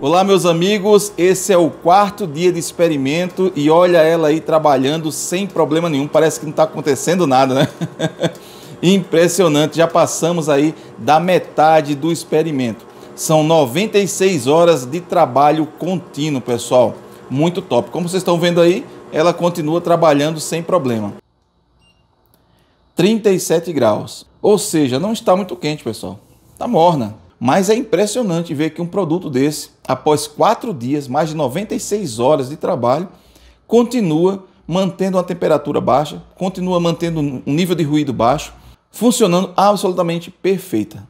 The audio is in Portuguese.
Olá, meus amigos. Esse é o quarto dia de experimento e olha ela aí trabalhando sem problema nenhum. Parece que não está acontecendo nada, né? Impressionante. Já passamos aí da metade do experimento. São 96 horas de trabalho contínuo, pessoal. Muito top. Como vocês estão vendo aí, ela continua trabalhando sem problema. 37 graus. Ou seja, não está muito quente, pessoal. Está morna. Mas é impressionante ver que um produto desse, após quatro dias, mais de 96 horas de trabalho, continua mantendo uma temperatura baixa, continua mantendo um nível de ruído baixo, funcionando absolutamente perfeita.